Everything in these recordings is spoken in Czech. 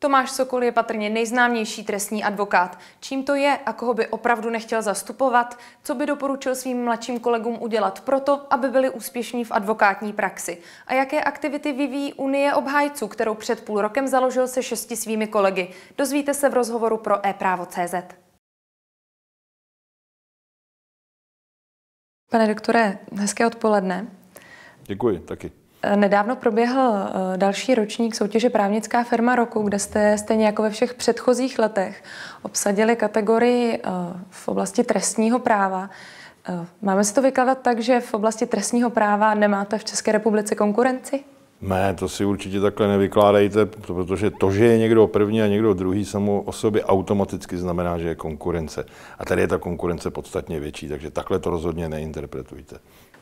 Tomáš Sokol je patrně nejznámější trestní advokát. Čím to je a koho by opravdu nechtěl zastupovat? Co by doporučil svým mladším kolegům udělat proto, aby byli úspěšní v advokátní praxi? A jaké aktivity vyvíjí Unie obhájců, kterou před půl rokem založil se šesti svými kolegy? Dozvíte se v rozhovoru pro ePrávo.cz. Pane doktore, hezké odpoledne. Děkuji, taky. Eh, nedávno proběhl eh, další ročník soutěže Právnická firma roku, kde jste stejně jako ve všech předchozích letech obsadili kategorii eh, v oblasti trestního práva. Máme si to vykládat tak, že v oblasti trestního práva nemáte v České republice konkurenci? Ne, to si určitě takhle nevykládejte, protože to, že je někdo první a někdo druhý, samo o sobě automaticky znamená, že je konkurence. A tady je ta konkurence podstatně větší, takže takhle to rozhodně neinterpretujte.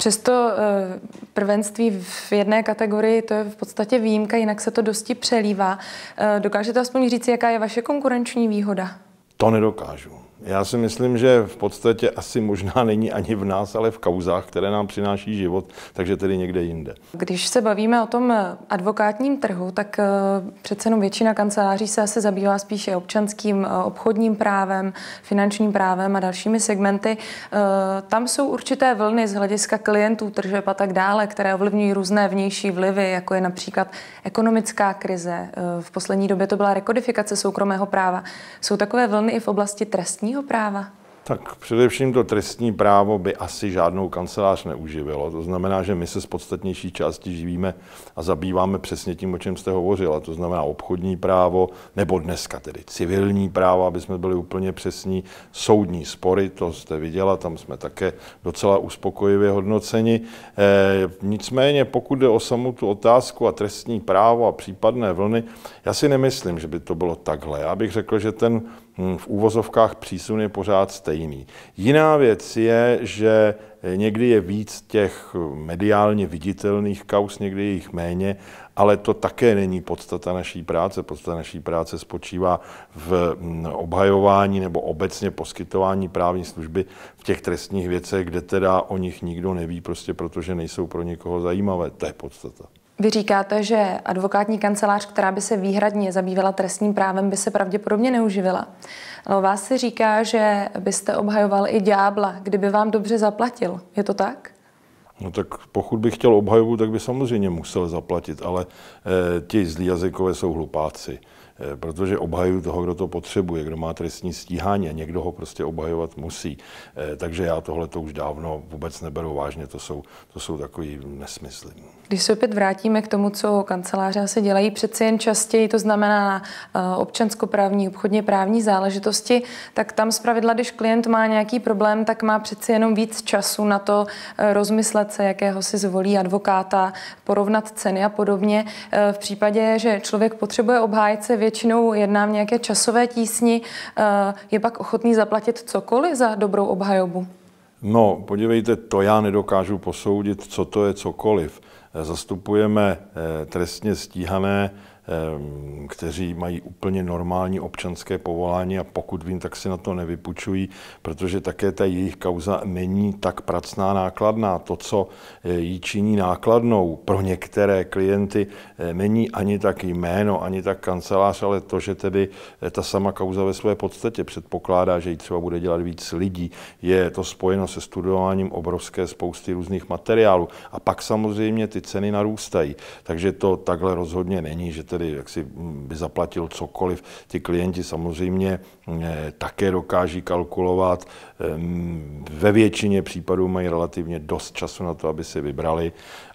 Přesto eh, prvenství v jedné kategorii, to je v podstatě výjimka, jinak se to dosti přelívá. Eh, dokážete aspoň říct, jaká je vaše konkurenční výhoda? To nedokážu. Já si myslím, že v podstatě asi možná není ani v nás, ale v kauzách, které nám přináší život, takže tedy někde jinde. Když se bavíme o tom advokátním trhu, tak eh, přece jenom většina kanceláří se asi zabývá spíše občanským eh, obchodním právem, finančním právem a dalšími segmenty. Eh, tam jsou určité vlny z hlediska klientů, tržeb a tak dále, které ovlivňují různé vnější vlivy, jako je například ekonomická krize. V poslední době to byla rekodifikace soukromého práva. Jsou takové vlny i v oblasti trestní trestního práva? Tak především to trestní právo by asi žádnou kancelář neuživilo. To znamená, že my se z podstatnější části živíme a zabýváme přesně tím, o čem jste hovořila. To znamená obchodní právo, nebo dneska tedy civilní právo, aby jsme byli úplně přesní, soudní spory, to jste viděla, tam jsme také docela uspokojivě hodnoceni. E, nicméně, pokud jde o samou tu otázku a trestní právo a případné vlny, já si nemyslím, že by to bylo takhle. Já bych řekl, že ten Mm, v úvozovkách přísun je pořád stejný. Jiná věc je, že někdy je víc těch mediálně viditelných kaus, někdy je jich méně, ale to také není podstata naší práce. Podstata naší práce spočívá v mm, obhajování nebo obecně poskytování právní služby v těch trestních věcech, kde teda o nich nikdo neví, prostě protože nejsou pro někoho zajímavé. To je podstata. Vy říkáte, že advokátní kancelář, která by se výhradně zabývala trestním právem, by se pravděpodobně neuživila. Ale vás si říká, že byste obhajoval i ďábla, kdyby vám dobře zaplatil. Je to tak? No tak pokud bych chtěl obhajovu, tak by samozřejmě musel zaplatit, ale eh, ti zlí jazykové jsou hlupáci. Eh, protože obhaju toho, kdo to potřebuje, kdo má trestní stíhání a někdo ho prostě obhajovat musí. Eh, takže já tohle to už dávno vůbec neberu vážně, to jsou, to jsou takový nesmysly. Když se opět vrátíme k tomu, co kanceláře se dělají přeci jen častěji, to znamená eh, občanskoprávní, obchodně právní záležitosti, tak tam zpravidla, když klient má nějaký problém, tak má přeci jenom víc času na to rozmyslet se, jakého si zvolí advokáta, porovnat ceny a podobně. V případě, že člověk potřebuje obhájce, vědět, většinou jedná v nějaké časové tísni, eh, je pak ochotný zaplatit cokoliv za dobrou obhajobu? No, podívejte, to já nedokážu posoudit, co to je cokoliv. Zastupujeme eh, trestně stíhané Ehm, kteří mají úplně normální občanské povolání a pokud vím, tak si na to nevypučují, protože také ta jejich kauza není tak pracná nákladná. To, co eh, jí činí nákladnou pro některé klienty, eh, není ani tak jméno, ani tak kancelář, ale to, že tedy eh, ta sama kauza ve své podstatě předpokládá, že ji třeba bude dělat víc lidí. Je to spojeno se studováním obrovské spousty různých materiálů. A pak samozřejmě ty ceny narůstají. Takže to takhle rozhodně není, že tedy tedy jaksi mm, by zaplatil cokoliv. Ti klienti samozřejmě mm, eh, také dokáží kalkulovat. Ve většině případů mají relativně dost času na to, aby si vybrali.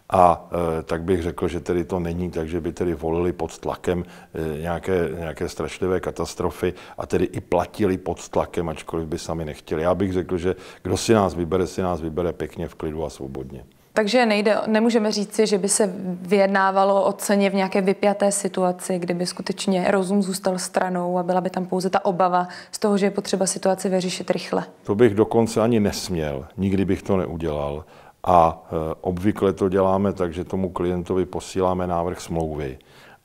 A e, tak bych řekl, že tedy to není tak, že by tedy volili pod tlakem e, nějaké, nějaké strašlivé katastrofy a tedy i platili pod tlakem, ačkoliv by sami nechtěli. Já bych řekl, že kdo si nás vybere, si nás vybere pěkně v klidu a svobodně. Takže nejde, nemůžeme říci, že by se vyjednávalo o ceně v nějaké vypjaté situaci, kdyby skutečně rozum zůstal stranou a byla by tam pouze ta obava z toho, že je potřeba situaci vyřešit rychle. To bych dokonce ani nesměl, nikdy bych to neudělal. A e, obvykle to děláme tak, že tomu klientovi posíláme návrh smlouvy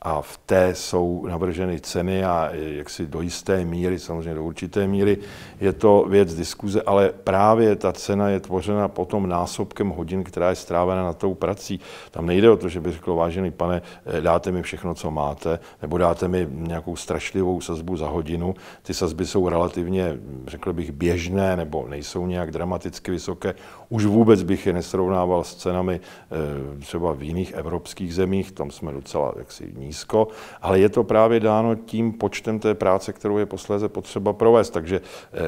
a v té jsou navrženy ceny a jaksi do jisté míry, samozřejmě do určité míry, je to věc diskuze, ale právě ta cena je tvořena potom násobkem hodin, která je strávena na tou prací. Tam nejde o to, že by řekl, vážený pane, eh, dáte mi všechno, co máte, nebo dáte mi nějakou strašlivou sazbu za hodinu. Ty sazby jsou relativně, řekl bych, běžné, nebo nejsou nějak dramaticky vysoké. Už vůbec bych je nesrovnával s cenami eh, třeba v jiných evropských zemích, tam jsme docela jaksi nízko, ale je to právě dáno tím počtem té práce, kterou je posléze potřeba provést, takže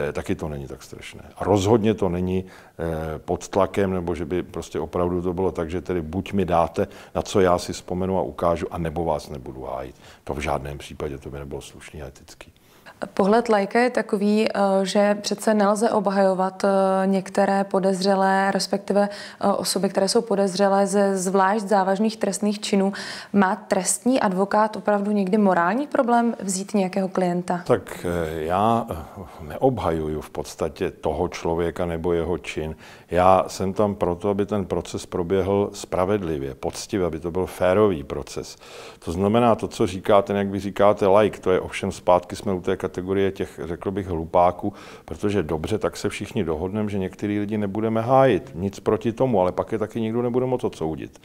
eh, taky to není tak strašné. A rozhodně to není eh, pod tlakem, nebo že by prostě opravdu to bylo tak, že tedy buď mi dáte, na co já si vzpomenu a ukážu, a nebo vás nebudu hájit. To v žádném případě, to by nebylo slušný a etický. Pohled lajka je takový, eh, že přece nelze obhajovat eh, některé podezřelé, respektive eh, osoby, které jsou podezřelé ze zvlášť závažných trestných činů. Má trestní advokát opravdu někdy morální problém vzít nějakého klienta? Tak já neobhajuju v podstatě toho člověka nebo jeho čin. Já jsem tam proto, aby ten proces proběhl spravedlivě, poctivě, aby to byl férový proces. To znamená to, co říkáte, jak vy říkáte, like, to je ovšem zpátky jsme u té kategorie těch, řekl bych, hlupáků, protože dobře, tak se všichni dohodneme, že některý lidi nebudeme hájit. Nic proti tomu, ale pak je taky nikdo nebude moc odsoudit.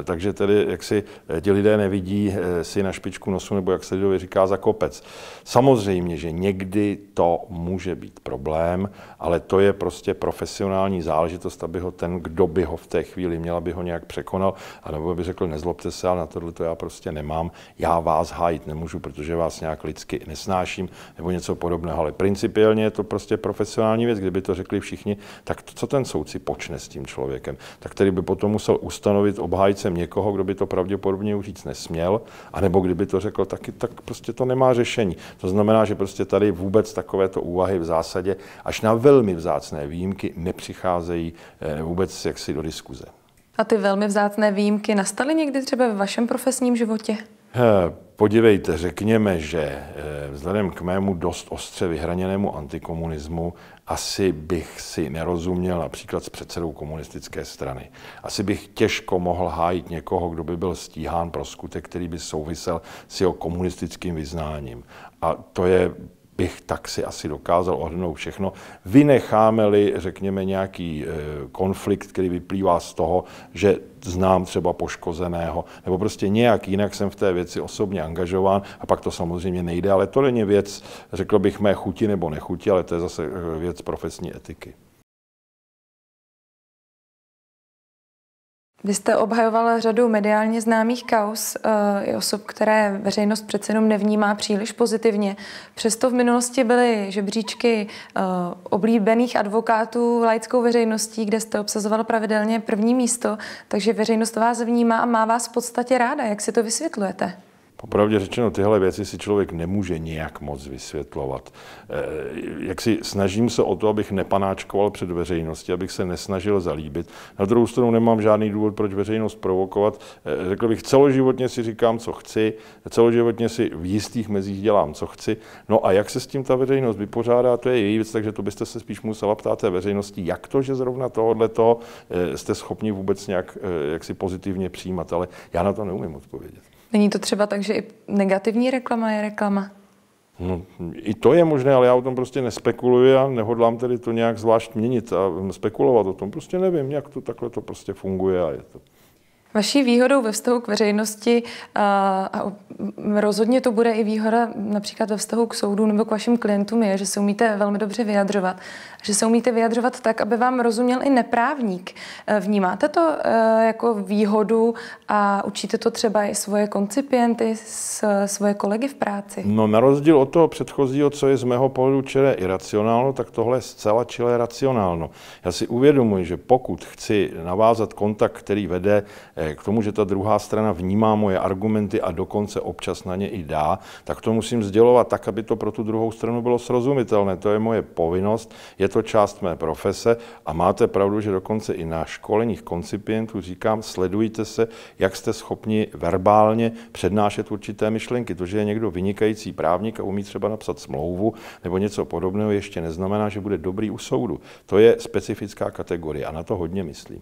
Eh, takže tedy, jak si eh, ti lidé nevidí eh, si na špičku nosu, nebo jak se lidově říká, za kopec. Samozřejmě, že někdy to může být problém, ale to je prostě profesionální záležitost, aby ho ten, kdo by ho v té chvíli měl, aby ho nějak překonal, a nebo by řekl, nezlobte se, ale na tohle to já prostě nemám, já vás hájit nemůžu, protože vás nějak lidsky nesnáším, nebo něco podobného. Ale principiálně je to prostě profesionální věc, kdyby to řekli všichni, tak co ten soudci počne s tím člověkem? Tak který by potom musel ustanovit obhájcem někoho, kdo by to pravděpodobně už říct nesměl, anebo kdyby to řekl tak, tak prostě to nemá řešení. To znamená, že prostě tady vůbec takovéto úvahy v zásadě až na velmi vzácné výjimky nepřicházejí eh, vůbec jaksi do diskuze. A ty velmi vzácné výjimky nastaly někdy třeba ve vašem profesním životě? Eh, Podívejte, řekněme, že eh, vzhledem k mému dost ostře vyhraněnému antikomunismu asi bych si nerozuměl například s předsedou komunistické strany. Asi bych těžko mohl hájit někoho, kdo by byl stíhán pro skutek, který by souvisel s jeho komunistickým vyznáním. A to je bych tak si asi dokázal ohrnout všechno. Vynecháme-li, řekněme, nějaký eh, konflikt, který vyplývá z toho, že znám třeba poškozeného, nebo prostě nějak jinak jsem v té věci osobně angažován a pak to samozřejmě nejde, ale to není věc, řekl bych, mé chuti nebo nechuti, ale to je zase eh, věc profesní etiky. Vy jste obhajovala řadu mediálně známých kaus eh, i osob, které veřejnost přece jenom nevnímá příliš pozitivně. Přesto v minulosti byly žebříčky eh, oblíbených advokátů laickou veřejností, kde jste obsazovala pravidelně první místo, takže veřejnost vás vnímá a má vás v podstatě ráda. Jak si to vysvětlujete? Popravdě řečeno, tyhle věci si člověk nemůže nějak moc vysvětlovat. Eh, jak si snažím se o to, abych nepanáčkoval před veřejností, abych se nesnažil zalíbit. Na druhou stranu nemám žádný důvod, proč veřejnost provokovat. Eh, řekl bych, celoživotně si říkám, co chci, celoživotně si v jistých mezích dělám, co chci. No a jak se s tím ta veřejnost vypořádá, to je její věc, takže to byste se spíš musela ptát té veřejnosti, jak to, že zrovna tohle to eh, jste schopni vůbec nějak jak si pozitivně přijímat. Ale já na to neumím odpovědět. Není to třeba tak, že i negativní reklama je reklama? No, I to je možné, ale já o tom prostě nespekuluji a nehodlám tedy to nějak zvlášť měnit a spekulovat o tom. Prostě nevím, jak to takhle to prostě funguje a je to. Vaší výhodou ve vztahu k veřejnosti a rozhodně to bude i výhoda například ve vztahu k soudu nebo k vašim klientům je, že se umíte velmi dobře vyjadřovat. Že se umíte vyjadřovat tak, aby vám rozuměl i neprávník. E, vnímáte to e, jako výhodu a učíte to třeba i svoje koncipienty, svoje kolegy v práci? No na rozdíl od toho předchozího, co je z mého pohledu čile iracionálno, tak tohle je zcela čile racionálno. Já si uvědomuji, že pokud chci navázat kontakt, který vede Eh, k tomu, že ta druhá strana vnímá moje argumenty a dokonce občas na ně i dá, tak to musím sdělovat tak, aby to pro tu druhou stranu bylo srozumitelné. To je moje povinnost, je to část mé profese a máte pravdu, že dokonce i na školeních koncipientů říkám, sledujte se, jak jste schopni verbálně přednášet určité myšlenky. To, že je někdo vynikající právník a umí třeba napsat smlouvu nebo něco podobného, ještě neznamená, že bude dobrý u soudu. To je specifická kategorie a na to hodně myslím.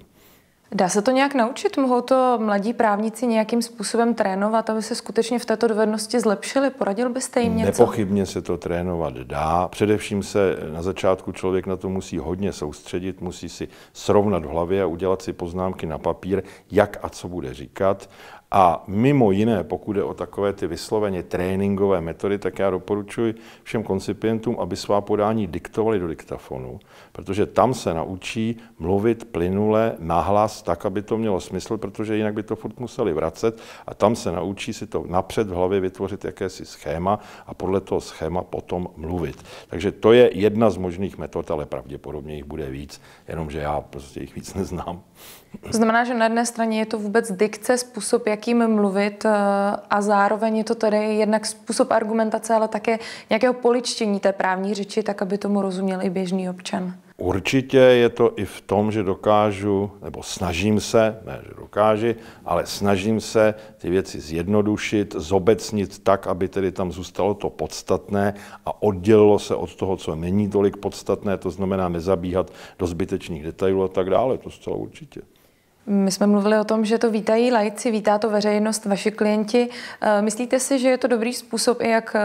Dá se to nějak naučit? Mohou to mladí právníci nějakým způsobem trénovat, aby se skutečně v této dovednosti zlepšili? Poradil byste jim něco? Nepochybně se to trénovat dá. Především se na začátku člověk na to musí hodně soustředit, musí si srovnat v hlavě a udělat si poznámky na papír, jak a co bude říkat. A mimo jiné, pokud je o takové ty vysloveně tréninkové metody, tak já doporučuji všem koncipientům, aby svá podání diktovali do diktafonu, protože tam se naučí mluvit plynule, nahlas, tak, aby to mělo smysl, protože jinak by to furt museli vracet a tam se naučí si to napřed v hlavě vytvořit jakési schéma a podle toho schéma potom mluvit. Takže to je jedna z možných metod, ale pravděpodobně jich bude víc, jenomže já prostě jich víc neznám. To znamená, že na jedné straně je to vůbec dikce, způsob, jakým mluvit eh, a zároveň je to tedy jednak způsob argumentace, ale také nějakého poličtění té právní řeči, tak aby tomu rozuměl i běžný občan. Určitě je to i v tom, že dokážu, nebo snažím se, ne, že dokáži, ale snažím se ty věci zjednodušit, zobecnit tak, aby tedy tam zůstalo to podstatné a oddělilo se od toho, co není tolik podstatné, to znamená nezabíhat do zbytečných detailů a tak dále, to zcela určitě. My jsme mluvili o tom, že to vítají lajci, vítá to veřejnost, vaši klienti. Eh, myslíte si, že je to dobrý způsob, jak eh,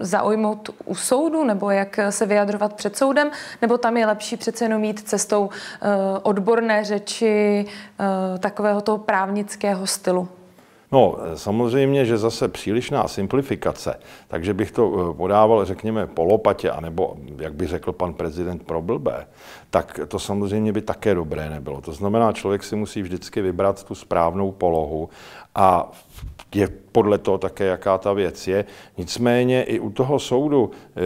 zaujmout u soudu nebo jak eh, se vyjadrovat před soudem? Nebo tam je lepší přece jenom mít cestou odborné řeči, takového toho právnického stylu? No, samozřejmě, že zase přílišná simplifikace, takže bych to eh, podával, řekněme, polopatě, anebo, jak by řekl pan prezident, pro blbé, tak to samozřejmě by také dobré nebylo. To znamená, člověk si musí vždycky vybrat tu správnou polohu a je podle toho také, jaká ta věc je. Nicméně i u toho soudu eh,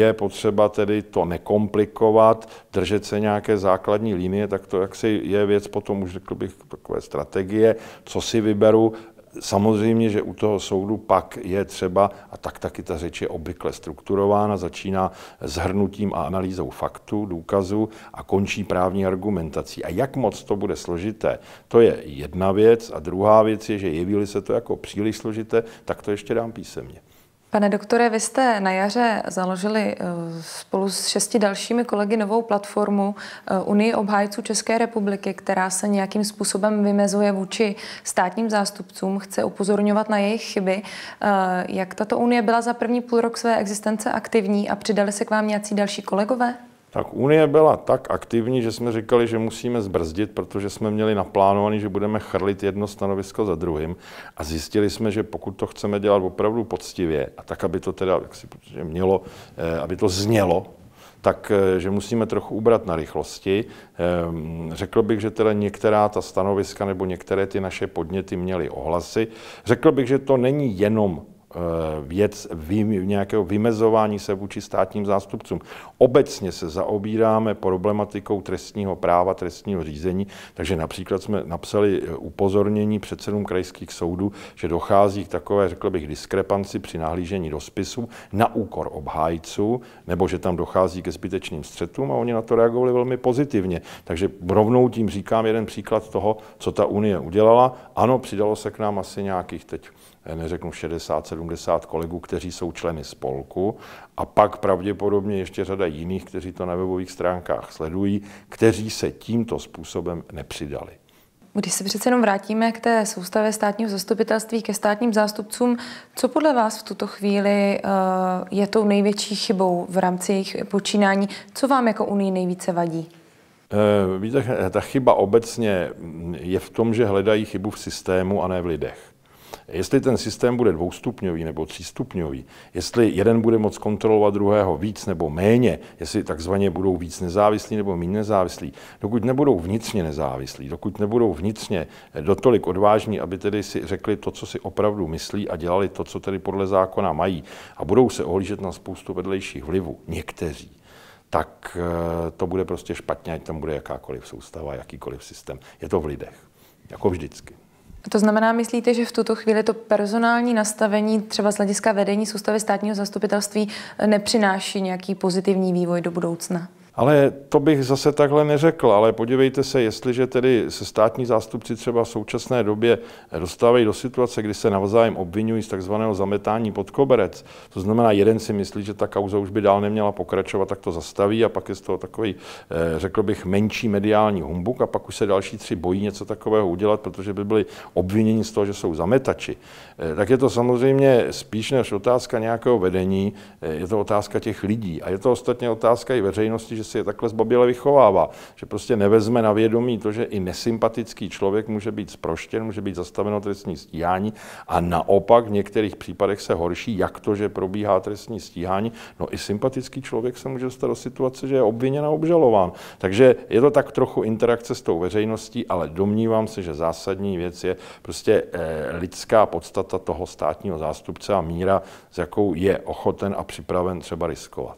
je potřeba tedy to nekomplikovat, držet se nějaké základní linie, tak to jaksi je věc potom už, řekl bych, takové strategie, co si vyberu, Samozřejmě, že u toho soudu pak je třeba, a tak taky ta řeč je obvykle strukturována, začíná zhrnutím a analýzou faktů, důkazů a končí právní argumentací. A jak moc to bude složité, to je jedna věc. A druhá věc je, že jeví se to jako příliš složité, tak to ještě dám písemně. Pane doktore, vy jste na jaře založili eh, spolu s šesti dalšími kolegy novou platformu eh, Unii obhájců České republiky, která se nějakým způsobem vymezuje vůči státním zástupcům, chce upozorňovat na jejich chyby. Eh, jak tato unie byla za první půl rok své existence aktivní a přidali se k vám nějací další kolegové? tak Unie byla tak aktivní, že jsme říkali, že musíme zbrzdit, protože jsme měli naplánovaný, že budeme chrlit jedno stanovisko za druhým a zjistili jsme, že pokud to chceme dělat opravdu poctivě a tak, aby to teda jak si, mělo, eh, aby to znělo, tak eh, že musíme trochu ubrat na rychlosti. Ehm, řekl bych, že teda některá ta stanoviska nebo některé ty naše podněty měly ohlasy. Řekl bych, že to není jenom Eh, věc v nějakého vymezování se vůči státním zástupcům. Obecně se zaobíráme problematikou trestního práva, trestního řízení, takže například jsme napsali eh, upozornění předsedům krajských soudů, že dochází k takové, řekl bych, diskrepanci při nahlížení do spisu na úkor obhájců, nebo že tam dochází ke zbytečným střetům a oni na to reagovali velmi pozitivně. Takže rovnou tím říkám jeden příklad toho, co ta Unie udělala. Ano, přidalo se k nám asi nějakých teď neřeknu 60-70 kolegů, kteří jsou členy spolku a pak pravděpodobně ještě řada jiných, kteří to na webových stránkách sledují, kteří se tímto způsobem nepřidali. Když se přece jenom vrátíme k té soustavě státního zastupitelství, ke státním zástupcům, co podle vás v tuto chvíli eh, je tou největší chybou v rámci jejich počínání? Co vám jako Unii nejvíce vadí? Eh, víte, ta chyba obecně je v tom, že hledají chybu v systému a ne v lidech. Jestli ten systém bude dvoustupňový nebo třístupňový, jestli jeden bude moc kontrolovat druhého víc nebo méně, jestli takzvaně budou víc nezávislí nebo méně nezávislí, dokud nebudou vnitřně nezávislí, dokud nebudou vnitřně eh, dotolik odvážní, aby tedy si řekli to, co si opravdu myslí a dělali to, co tedy podle zákona mají a budou se ohlížet na spoustu vedlejších vlivů, někteří, tak eh, to bude prostě špatně, ať tam bude jakákoliv soustava, jakýkoliv systém. Je to v lidech, jako vždycky. To znamená, myslíte, že v tuto chvíli to personální nastavení třeba z hlediska vedení soustavy státního zastupitelství eh, nepřináší nějaký pozitivní vývoj do budoucna? Ale to bych zase takhle neřekl, ale podívejte se, jestliže tedy se státní zástupci třeba v současné době dostávají do situace, kdy se navzájem obvinují z takzvaného zametání pod koberec, to znamená, jeden si myslí, že ta kauza už by dál neměla pokračovat, tak to zastaví a pak je z toho takový, eh, řekl bych, menší mediální humbuk a pak už se další tři bojí něco takového udělat, protože by byli obviněni z toho, že jsou zametači. Eh, tak je to samozřejmě spíš než otázka nějakého vedení, eh, je to otázka těch lidí a je to ostatně otázka i veřejnosti, že si je takhle zbaběle vychovává, že prostě nevezme na vědomí to, že i nesympatický člověk může být zproštěn, může být zastaveno trestní stíhání a naopak v některých případech se horší, jak to, že probíhá trestní stíhání. No i sympatický člověk se může dostat do situace, že je obviněn a obžalován. Takže je to tak trochu interakce s tou veřejností, ale domnívám se, že zásadní věc je prostě eh, lidská podstata toho státního zástupce a míra, s jakou je ochoten a připraven třeba riskovat.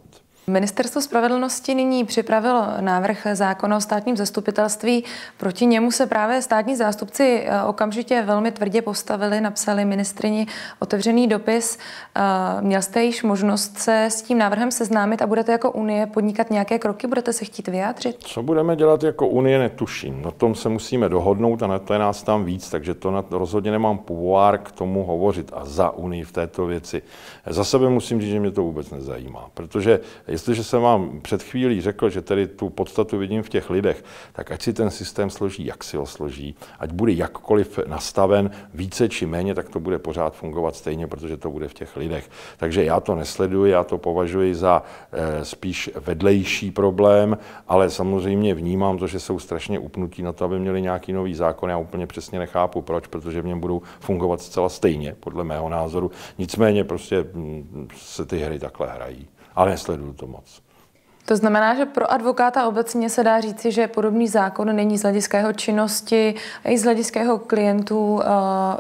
Ministerstvo spravedlnosti nyní připravilo návrh zákona o státním zastupitelství. Proti němu se právě státní zástupci eh, okamžitě velmi tvrdě postavili, napsali ministrini otevřený dopis. Eh, měl jste již možnost se s tím návrhem seznámit a budete jako Unie podnikat nějaké kroky? Budete se chtít vyjádřit? Co budeme dělat jako Unie, netuším. Na tom se musíme dohodnout a na to je nás tam víc, takže to rozhodně nemám povár k tomu hovořit a za Unii v této věci. Za sebe musím říct, že mě to vůbec nezajímá, protože Jestliže jsem vám před chvílí řekl, že tedy tu podstatu vidím v těch lidech, tak ať si ten systém složí, jak si ho složí, ať bude jakkoliv nastaven více či méně, tak to bude pořád fungovat stejně, protože to bude v těch lidech. Takže já to nesleduji, já to považuji za eh, spíš vedlejší problém, ale samozřejmě vnímám to, že jsou strašně upnutí na to, aby měli nějaký nový zákon. Já úplně přesně nechápu, proč, protože v něm budou fungovat zcela stejně, podle mého názoru. Nicméně prostě hm, se ty hry takhle hrají. Ale nesleduju to moc. To znamená, že pro advokáta obecně se dá říci, že podobný zákon není z hlediska jeho činnosti i z hlediska jeho klientů uh,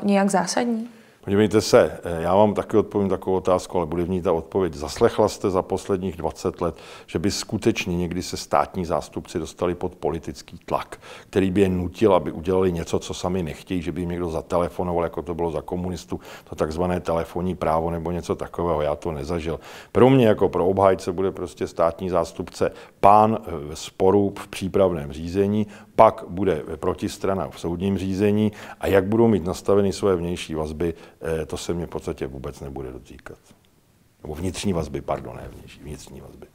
nějak zásadní? Podívejte se, eh, já vám taky odpovím takovou otázku, ale bude v ní ta odpověď. Zaslechla jste za posledních 20 let, že by skutečně někdy se státní zástupci dostali pod politický tlak, který by je nutil, aby udělali něco, co sami nechtějí, že by jim někdo zatelefonoval, jako to bylo za komunistu, to takzvané telefonní právo nebo něco takového. Já to nezažil. Pro mě jako pro obhajce bude prostě státní zástupce pán eh, sporu v přípravném řízení, pak bude protistrana v soudním řízení a jak budou mít nastaveny své vnější vazby, eh, to se mě v podstatě vůbec nebude dotýkat. Nebo vnitřní vazby, pardon, ne vnější, vnitřní vazby.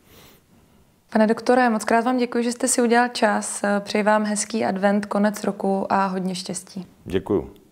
Pane doktore, moc krát vám děkuji, že jste si udělal čas. Přeji vám hezký advent, konec roku a hodně štěstí. Děkuji.